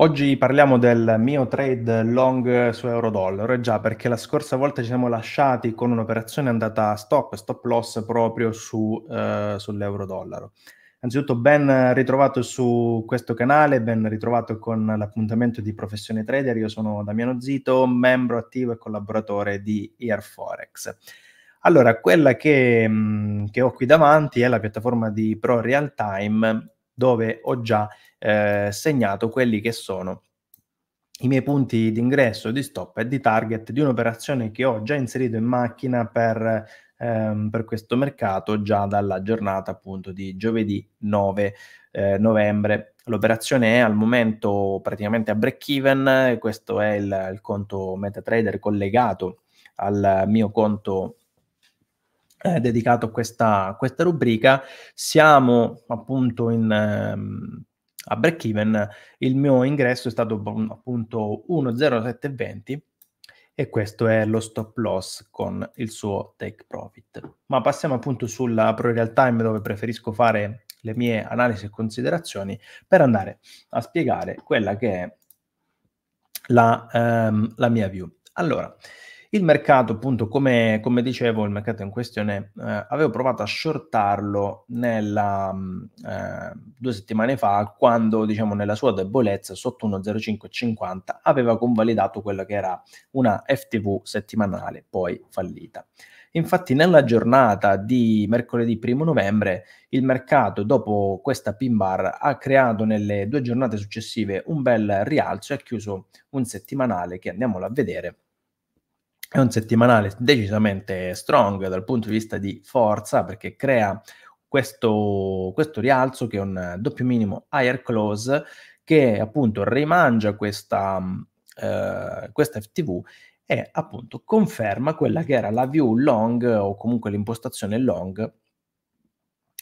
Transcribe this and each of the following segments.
Oggi parliamo del mio trade long su euro-dollaro, e già perché la scorsa volta ci siamo lasciati con un'operazione andata a stop, stop loss proprio su, eh, sull'euro-dollaro. Anzitutto ben ritrovato su questo canale, ben ritrovato con l'appuntamento di Professione Trader, io sono Damiano Zito, membro attivo e collaboratore di Earforex. Allora, quella che, mh, mm, che ho qui davanti è la piattaforma di Pro Real Time, dove ho già eh, segnato quelli che sono i miei punti d'ingresso, di stop e di target di un'operazione che ho già inserito in macchina per, ehm, per questo mercato già dalla giornata appunto di giovedì 9 eh, novembre. L'operazione è al momento praticamente a break even, questo è il, il conto MetaTrader collegato al mio conto eh, dedicato a questa, questa, rubrica. Siamo appunto in, ehm, a break even il mio ingresso è stato boh, appunto 1,0720 e questo è lo stop loss con il suo take profit. Ma passiamo appunto sulla Pro Real Time dove preferisco fare le mie analisi e considerazioni per andare a spiegare quella che è la, ehm, la mia view. Allora, il mercato, appunto, come, come, dicevo, il mercato in questione, eh, avevo provato a shortarlo nella, mm, eh, due settimane fa, quando, diciamo, nella sua debolezza sotto 1,0550 aveva convalidato quella che era una FTV settimanale, poi fallita. Infatti, nella giornata di mercoledì 1 novembre, il mercato, dopo questa pin bar, ha creato nelle due giornate successive un bel rialzo e ha chiuso un settimanale che andiamolo a vedere è un settimanale decisamente strong dal punto di vista di forza perché crea questo, questo rialzo che è un doppio minimo higher close che appunto rimangia questa, eh, questa FTV e appunto conferma quella che era la view long o comunque l'impostazione long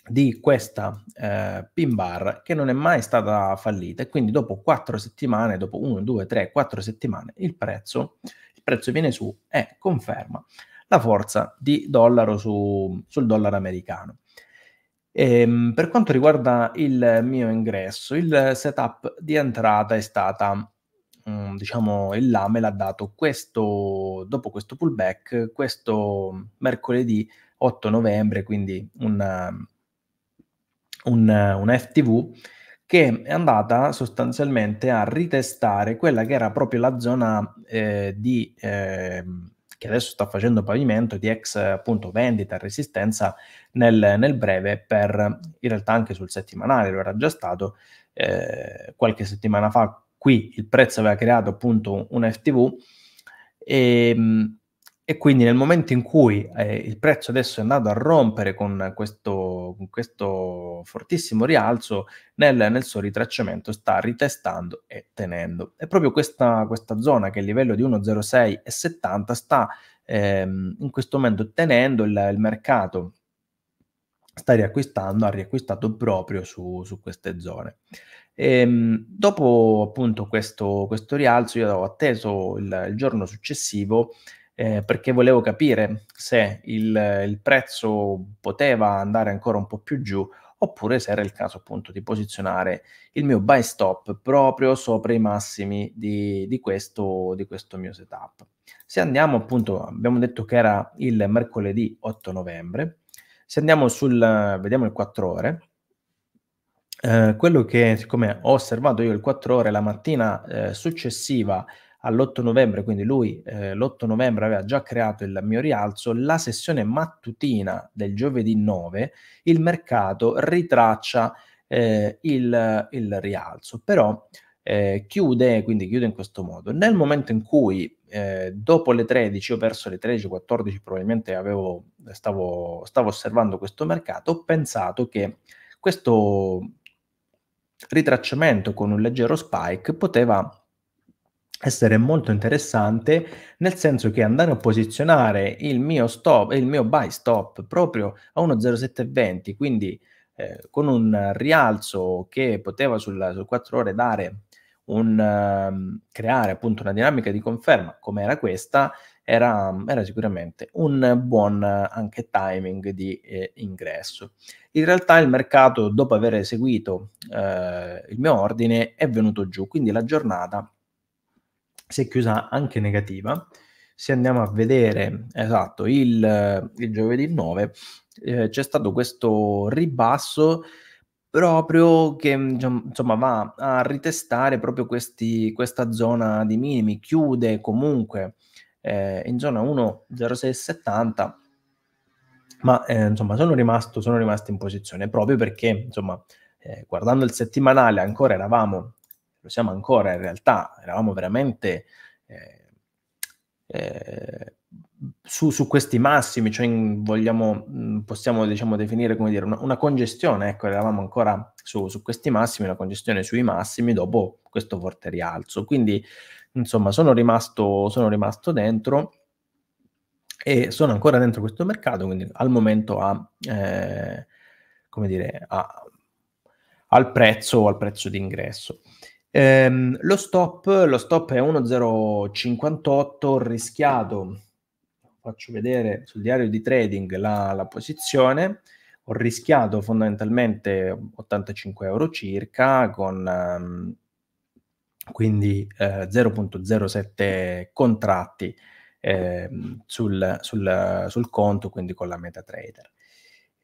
di questa eh, pin bar che non è mai stata fallita e quindi dopo quattro settimane, dopo 1, 2, 3, 4 settimane il prezzo, il prezzo viene su e conferma la forza di dollaro su, sul dollaro americano. E, ehm, per quanto riguarda il mio ingresso, il setup di entrata è stata, mm, diciamo, il lame l'ha dato questo, dopo questo pullback, questo mercoledì 8 novembre, quindi un un, un FTV che è andata sostanzialmente a ritestare quella che era proprio la zona eh, di, eh, che adesso sta facendo pavimento di ex appunto vendita e resistenza nel, nel, breve per in realtà anche sul settimanale lo era già stato eh, qualche settimana fa qui il prezzo aveva creato appunto un FTV e ehm, e quindi nel momento in cui eh, il prezzo adesso è andato a rompere con questo, con questo fortissimo rialzo, nel, nel, suo ritracciamento sta ritestando e tenendo. E proprio questa, questa zona che è il livello di 1,06 e 70 sta ehm, in questo momento tenendo il, il, mercato, sta riacquistando, ha riacquistato proprio su, su queste zone. E, ehm, dopo appunto questo, questo rialzo io ho atteso il, il giorno successivo eh, perché volevo capire se il, il, prezzo poteva andare ancora un po' più giù oppure se era il caso appunto di posizionare il mio buy stop proprio sopra i massimi di, di, questo, di questo mio setup. Se andiamo appunto, abbiamo detto che era il mercoledì 8 novembre, se andiamo sul, vediamo il 4 ore, eh, quello che siccome ho osservato io il 4 ore la mattina eh, successiva all'8 novembre, quindi lui eh, l'8 novembre aveva già creato il mio rialzo, la sessione mattutina del giovedì 9 il mercato ritraccia eh, il, il, rialzo, però eh, chiude, quindi chiude in questo modo. Nel momento in cui eh, dopo le 13 o verso le 13-14 probabilmente avevo, stavo, stavo osservando questo mercato, ho pensato che questo ritracciamento con un leggero spike poteva essere molto interessante nel senso che andare a posizionare il mio stop e il mio buy stop proprio a 1.0720 quindi eh, con un rialzo che poteva sulla, su 4 ore dare un, um, creare appunto una dinamica di conferma come era questa era, era sicuramente un buon anche timing di eh, ingresso in realtà il mercato dopo aver eseguito eh, il mio ordine è venuto giù quindi la giornata si è chiusa anche negativa. Se andiamo a vedere, esatto, il, il giovedì 9 eh, c'è stato questo ribasso proprio che insomma va a ritestare proprio questi, questa zona di minimi, chiude comunque eh, in zona 1.0670 ma eh, insomma sono, rimasto, sono rimasto in posizione proprio perché insomma eh, guardando il settimanale ancora eravamo lo siamo ancora in realtà, eravamo veramente eh, eh, su, su, questi massimi, cioè in, vogliamo, mm, possiamo diciamo, definire come dire, una, una congestione, ecco, eravamo ancora su, su, questi massimi, una congestione sui massimi dopo questo forte rialzo. Quindi, insomma, sono rimasto, sono rimasto dentro e sono ancora dentro questo mercato, quindi al momento a, eh, come dire, a, al prezzo o al prezzo d'ingresso. Ehm, lo, stop, lo stop è 1,058 rischiato. Faccio vedere sul diario di trading la, la posizione. Ho rischiato fondamentalmente 85 euro circa con um, quindi eh, 0.07 contratti eh, sul, sul, sul, conto, quindi con la MetaTrader.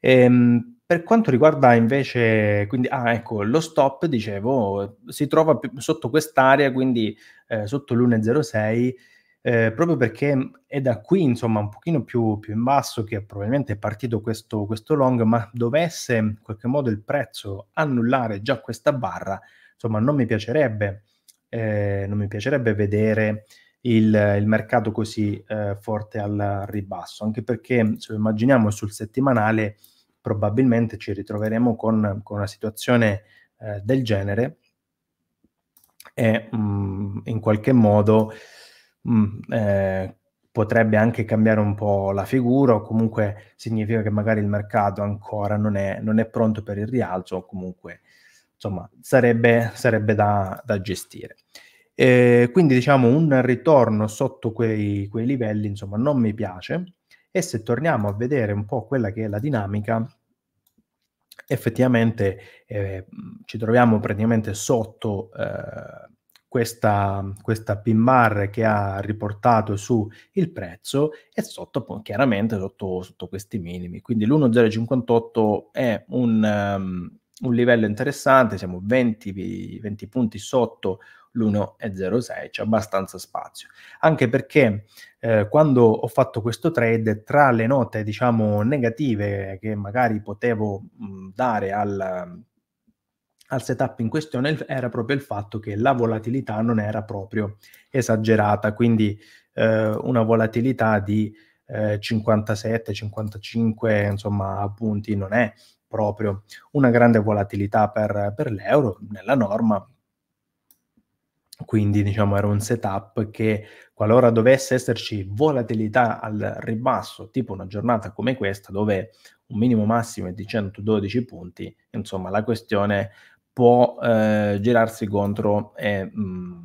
Ehm, per quanto riguarda invece, quindi, ah, ecco, lo stop, dicevo, si trova sotto quest'area, quindi eh, sotto l'1.06, eh, proprio perché è da qui, insomma, un pochino più, più in basso che probabilmente è partito questo, questo long, ma dovesse in qualche modo il prezzo annullare già questa barra, insomma, non mi piacerebbe, eh, non mi piacerebbe vedere il, il mercato così eh, forte al ribasso, anche perché se lo immaginiamo sul settimanale probabilmente ci ritroveremo con, con una situazione eh, del genere e mh, mm, in qualche modo mh, mm, eh, potrebbe anche cambiare un po' la figura o comunque significa che magari il mercato ancora non è, non è pronto per il rialzo o comunque insomma sarebbe, sarebbe da, da gestire. E quindi diciamo un ritorno sotto quei, quei livelli insomma non mi piace e se torniamo a vedere un po' quella che è la dinamica, effettivamente eh, ci troviamo praticamente sotto eh, questa, questa pin bar che ha riportato su il prezzo e sotto chiaramente sotto, sotto questi minimi. Quindi l'1,058 è un, um, un, livello interessante, siamo 20, 20 punti sotto l'1,06 c'è abbastanza spazio anche perché eh, quando ho fatto questo trade tra le note diciamo negative che magari potevo mh, dare al, al setup in questione era proprio il fatto che la volatilità non era proprio esagerata quindi eh, una volatilità di eh, 57 55 insomma punti non è proprio una grande volatilità per, per l'euro nella norma quindi diciamo era un setup che qualora dovesse esserci volatilità al ribasso, tipo una giornata come questa dove un minimo massimo è di 112 punti, insomma la questione può eh, girarsi contro e mh, mm,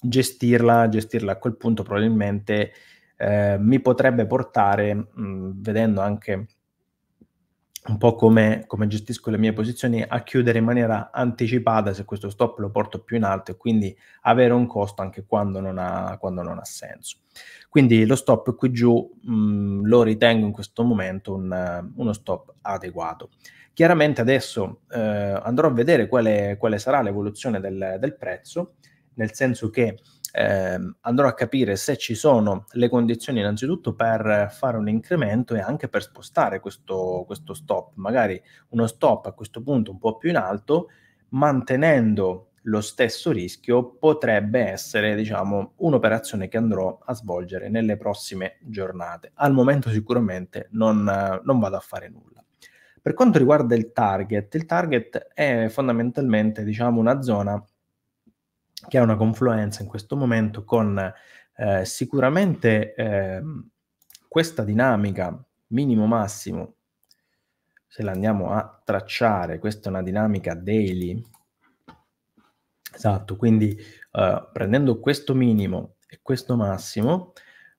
gestirla, gestirla a quel punto probabilmente eh, mi potrebbe portare, mh, mm, vedendo anche un po' come, come, gestisco le mie posizioni, a chiudere in maniera anticipata se questo stop lo porto più in alto e quindi avere un costo anche quando non ha, quando non ha senso. Quindi lo stop qui giù mh, mm, lo ritengo in questo momento un, uno stop adeguato. Chiaramente adesso eh, andrò a vedere quale, quale sarà l'evoluzione del, del prezzo, nel senso che eh, andrò a capire se ci sono le condizioni innanzitutto per fare un incremento e anche per spostare questo, questo stop, magari uno stop a questo punto un po' più in alto, mantenendo lo stesso rischio potrebbe essere, diciamo, un'operazione che andrò a svolgere nelle prossime giornate. Al momento sicuramente non, non, vado a fare nulla. Per quanto riguarda il target, il target è fondamentalmente, diciamo, una zona che ha una confluenza in questo momento con eh, sicuramente eh, questa dinamica minimo-massimo, se la andiamo a tracciare, questa è una dinamica daily, esatto, quindi eh, prendendo questo minimo e questo massimo,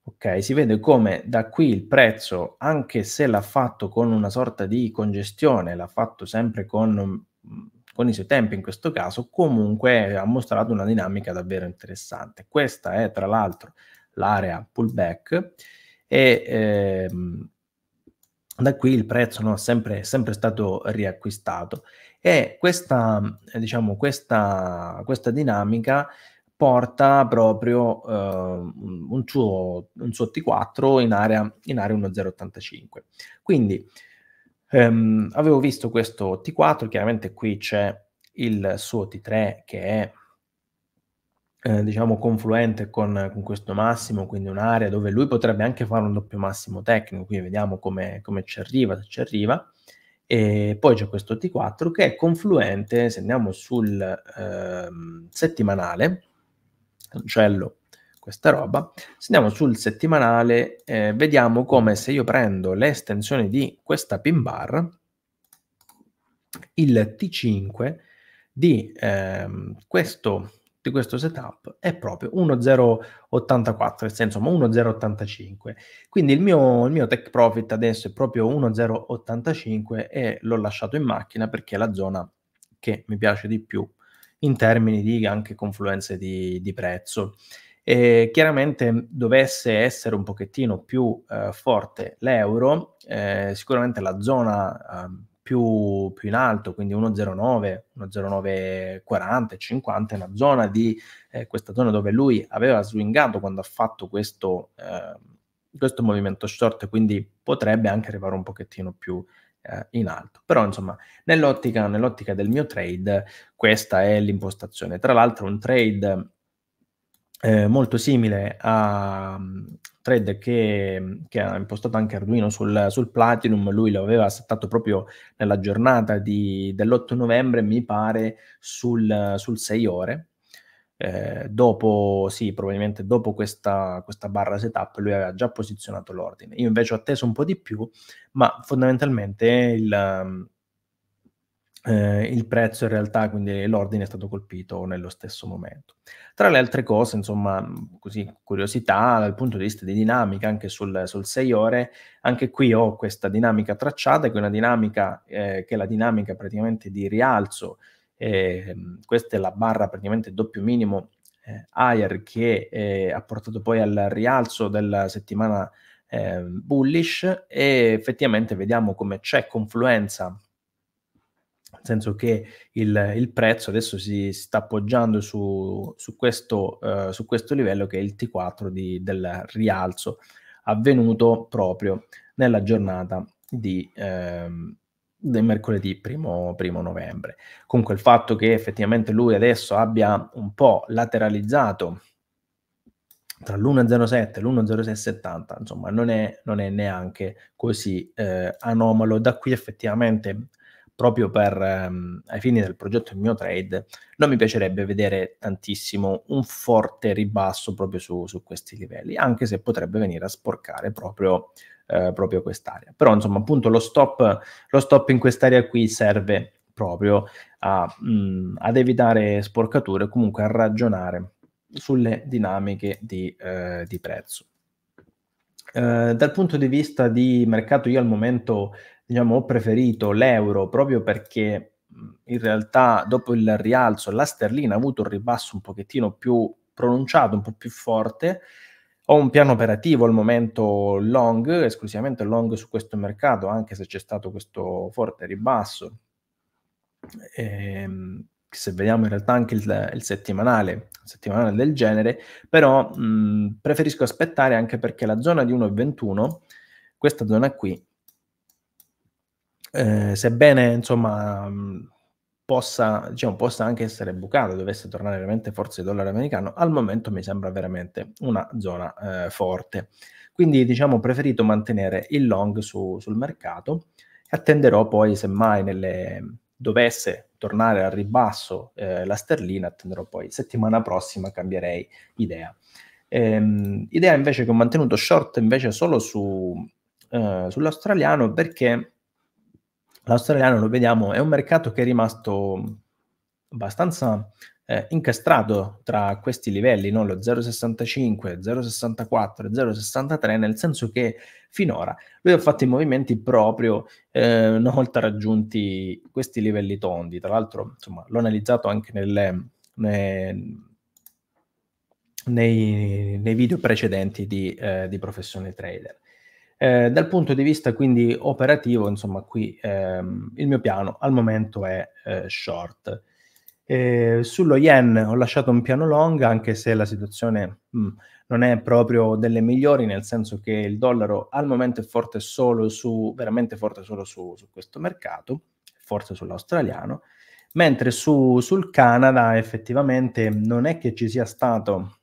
ok, si vede come da qui il prezzo, anche se l'ha fatto con una sorta di congestione, l'ha fatto sempre con mm, con i suoi tempi in questo caso, comunque eh, ha mostrato una dinamica davvero interessante. Questa è tra l'altro l'area pullback e ehm, da qui il prezzo no, sempre, sempre stato riacquistato e questa, diciamo, questa, questa dinamica porta proprio eh, un, suo, un, suo, T4 in area, in area 1085. Quindi Um, avevo visto questo T4, chiaramente qui c'è il suo T3 che è eh, diciamo confluente con, con, questo massimo, quindi un'area dove lui potrebbe anche fare un doppio massimo tecnico, qui vediamo come, come ci arriva, se ci arriva, e poi c'è questo T4 che è confluente, se andiamo sul eh, settimanale, cancello questa roba. Se andiamo sul settimanale, eh, vediamo come se io prendo le estensioni di questa pin bar, il T5 di, ehm, questo, di questo setup è proprio 1.084, nel senso 1.085. Quindi il mio, il mio tech profit adesso è proprio 1.085 e l'ho lasciato in macchina perché è la zona che mi piace di più in termini di anche confluenze di, di prezzo eh, chiaramente dovesse essere un pochettino più eh, forte l'euro, eh, sicuramente la zona ehm, più, più, in alto, quindi 1,09, 1,0940, 50, è una zona di eh, questa zona dove lui aveva swingato quando ha fatto questo, ehm, questo movimento short, quindi potrebbe anche arrivare un pochettino più eh, in alto. Però, insomma, nell'ottica, nell'ottica del mio trade, questa è l'impostazione. Tra l'altro, un trade eh, molto simile a um, Thread che, mm, che, ha impostato anche Arduino sul, sul, Platinum, lui lo aveva settato proprio nella giornata di, dell'8 novembre, mi pare, sul, sul 6 ore, eh, dopo, sì, probabilmente dopo questa, questa, barra setup lui aveva già posizionato l'ordine. Io invece ho atteso un po' di più, ma fondamentalmente il, mm, eh, il prezzo in realtà, quindi l'ordine è stato colpito nello stesso momento. Tra le altre cose, insomma, così curiosità dal punto di vista di dinamica, anche sul, sul 6 ore, anche qui ho questa dinamica tracciata, che è una dinamica, eh, che è la dinamica praticamente di rialzo, eh, questa è la barra praticamente doppio minimo eh, higher che eh, ha portato poi al rialzo della settimana ehm, bullish e effettivamente vediamo come c'è confluenza nel senso che il, il prezzo adesso si sta appoggiando su, su, questo, eh, su questo, livello che è il T4 di, del rialzo avvenuto proprio nella giornata di, ehm, del mercoledì 1 novembre. Comunque il fatto che effettivamente lui adesso abbia un po' lateralizzato tra l'1,07 e l'1,0670, insomma, non è, non è, neanche così eh, anomalo. Da qui effettivamente proprio per, ehm, ai fini del progetto il mio trade, non mi piacerebbe vedere tantissimo un forte ribasso proprio su, su questi livelli, anche se potrebbe venire a sporcare proprio, eh, proprio quest'area. Però insomma appunto lo stop, lo stop in quest'area qui serve proprio a, mh, mm, ad evitare sporcature, comunque a ragionare sulle dinamiche di, eh, di prezzo. Eh, dal punto di vista di mercato, io al momento diciamo, ho preferito l'euro proprio perché in realtà dopo il rialzo la sterlina ha avuto un ribasso un pochettino più pronunciato, un po' più forte. Ho un piano operativo al momento long, esclusivamente long su questo mercato, anche se c'è stato questo forte ribasso. E, ehm, se vediamo in realtà anche il, il settimanale, settimanale del genere, però mh, preferisco aspettare anche perché la zona di 1,21, questa zona qui, eh, sebbene insomma possa, diciamo, possa anche essere bucato, dovesse tornare veramente forse il dollaro americano, al momento mi sembra veramente una zona eh, forte. Quindi diciamo ho preferito mantenere il long su, sul mercato e attenderò poi semmai nelle, dovesse tornare al ribasso eh, la sterlina, attenderò poi settimana prossima cambierei idea. Ehm, idea invece che ho mantenuto short invece solo su, eh, sull'australiano perché l'australiano, lo vediamo, è un mercato che è rimasto abbastanza eh, incastrato tra questi livelli, no? lo 0,65, 0,64, 0,63, nel senso che finora lui ha fatto i movimenti proprio eh, una volta raggiunti questi livelli tondi. Tra l'altro, insomma, l'ho analizzato anche nelle, nei, nei, nei video precedenti di, eh, di Professione Trader. Eh, dal punto di vista quindi operativo, insomma, qui ehm, il mio piano al momento è eh, short. Eh, sullo yen ho lasciato un piano long, anche se la situazione mh, mm, non è proprio delle migliori, nel senso che il dollaro al momento è forte solo su, veramente forte solo su, su questo mercato, forse sull'australiano, mentre su, sul Canada effettivamente non è che ci sia stato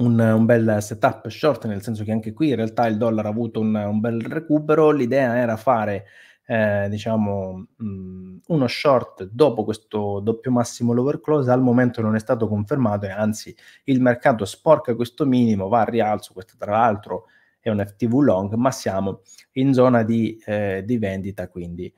un, un, bel setup short, nel senso che anche qui in realtà il dollaro ha avuto un, un bel recupero, l'idea era fare eh, diciamo mh, mm, uno short dopo questo doppio massimo lower close al momento non è stato confermato e anzi il mercato sporca questo minimo va a rialzo questo tra l'altro è un FTV long ma siamo in zona di, eh, di vendita quindi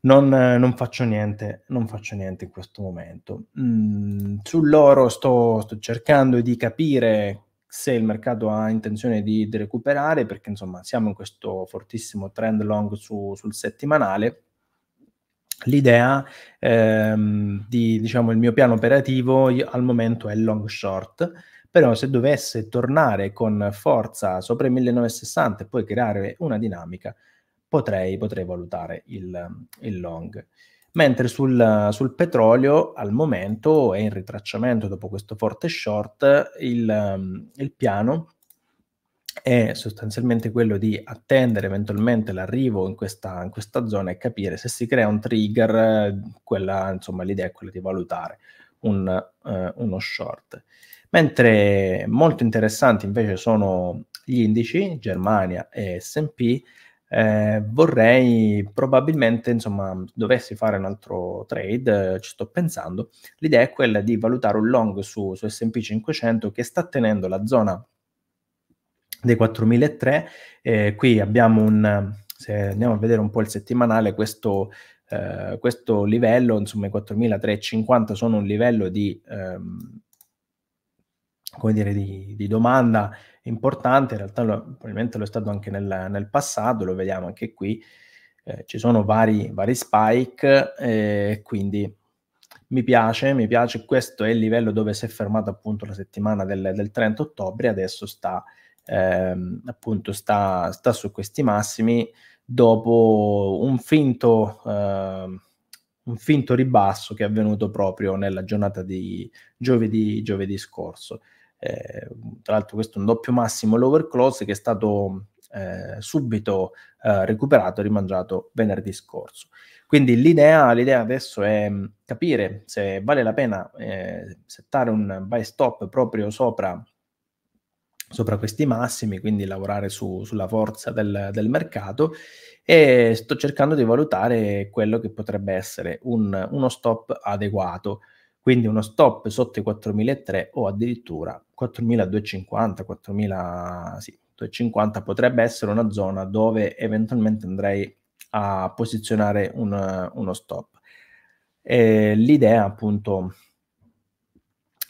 non, non, faccio niente, non faccio niente in questo momento. Mm, sull'oro sto, sto, cercando di capire se il mercato ha intenzione di, di, recuperare, perché insomma siamo in questo fortissimo trend long su, sul settimanale. L'idea ehm, di, diciamo, il mio piano operativo io, al momento è long short, però se dovesse tornare con forza sopra i 1960 e poi creare una dinamica, potrei, potrei valutare il, il long. Mentre sul, sul, petrolio al momento è in ritracciamento dopo questo forte short, il, il piano è sostanzialmente quello di attendere eventualmente l'arrivo in questa, in questa, zona e capire se si crea un trigger, quella, insomma l'idea è quella di valutare un, eh, uno short. Mentre molto interessanti invece sono gli indici, Germania e SP, eh, vorrei probabilmente, insomma, dovessi fare un altro trade, eh, ci sto pensando, l'idea è quella di valutare un long su, su S&P 500 che sta tenendo la zona dei 4003, eh, qui abbiamo un, se andiamo a vedere un po' il settimanale, questo, eh, questo livello, insomma i 4350 sono un livello di... Ehm, come dire, di, di, domanda importante, in realtà lo, probabilmente lo è stato anche nel, nel passato, lo vediamo anche qui, eh, ci sono vari, vari spike, eh, quindi mi piace, mi piace, questo è il livello dove si è fermato appunto la settimana del, del 30 ottobre, adesso sta, ehm, appunto sta, sta, su questi massimi dopo un finto... Eh, un finto ribasso che è avvenuto proprio nella giornata di giovedì, giovedì scorso eh, tra l'altro questo è un doppio massimo l'overclose che è stato eh, subito eh, recuperato e rimangiato venerdì scorso. Quindi l'idea, l'idea adesso è mm, capire se vale la pena eh, settare un buy stop proprio sopra, sopra questi massimi, quindi lavorare su, sulla forza del, del, mercato e sto cercando di valutare quello che potrebbe essere un, uno stop adeguato quindi uno stop sotto i 4.300 o addirittura 4.250, 4.000, potrebbe essere una zona dove eventualmente andrei a posizionare un, uno stop. E l'idea appunto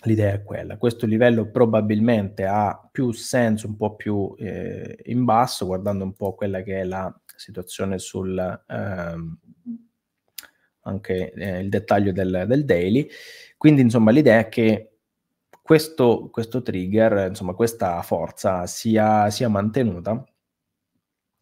l'idea è quella. Questo livello probabilmente ha più senso un po' più eh, in basso, guardando un po' quella che è la situazione sul, eh, anche eh, il dettaglio del, del, daily. Quindi, insomma, l'idea è che questo, questo trigger, insomma, questa forza sia, sia mantenuta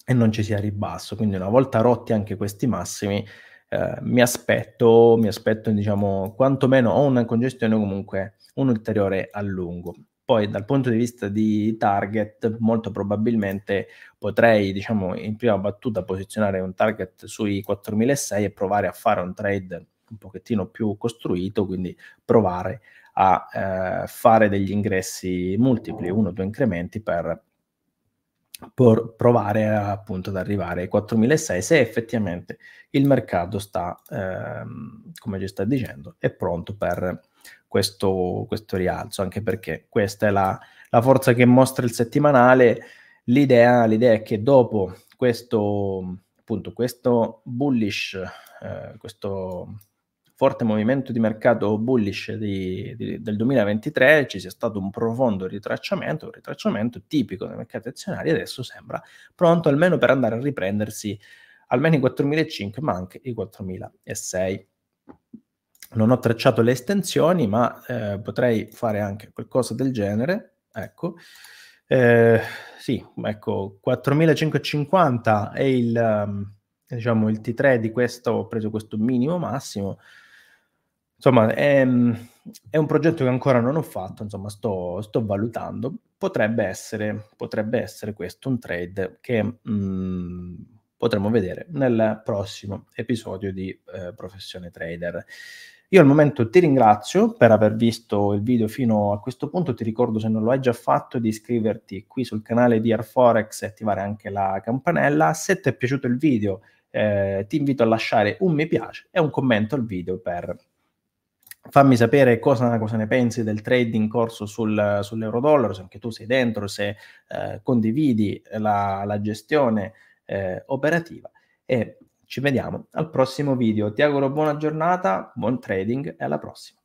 e non ci sia ribasso. Quindi una volta rotti anche questi massimi, eh, mi aspetto, mi aspetto diciamo, quantomeno o una congestione o comunque un ulteriore allungo. Poi dal punto di vista di target, molto probabilmente potrei, diciamo, in prima battuta posizionare un target sui 4.600 e provare a fare un trade un pochettino più costruito, quindi provare a eh, fare degli ingressi multipli, uno o due incrementi per, per provare appunto ad arrivare ai 4.600 se effettivamente il mercato sta, ehm, come ci sta dicendo, è pronto per questo, questo rialzo, anche perché questa è la, la forza che mostra il settimanale. L'idea, l'idea è che dopo questo, appunto, questo bullish, eh, questo forte movimento di mercato bullish di, di, del 2023 ci sia stato un profondo ritracciamento, un ritracciamento tipico dei mercati azionari adesso sembra pronto almeno per andare a riprendersi almeno i 4.005 ma anche i 4.006 non ho tracciato le estensioni, ma eh, potrei fare anche qualcosa del genere. Ecco, eh, sì, ecco, 4550 è il, ehm, diciamo, il T3 di questo, ho preso questo minimo massimo. Insomma, è, ehm, è, un progetto che ancora non ho fatto, insomma, sto, sto valutando. Potrebbe essere, potrebbe essere, questo un trade che mh, mm, potremo vedere nel prossimo episodio di eh, Professione Trader. Io al momento ti ringrazio per aver visto il video fino a questo punto, ti ricordo se non lo hai già fatto di iscriverti qui sul canale di Airforex e attivare anche la campanella. Se ti è piaciuto il video eh, ti invito a lasciare un mi piace e un commento al video per fammi sapere cosa, cosa, ne pensi del trading in corso sul, sull'euro-dollaro, se anche tu sei dentro, se eh, condividi la, la gestione eh, operativa e ci vediamo al prossimo video. Ti auguro buona giornata, buon trading e alla prossima.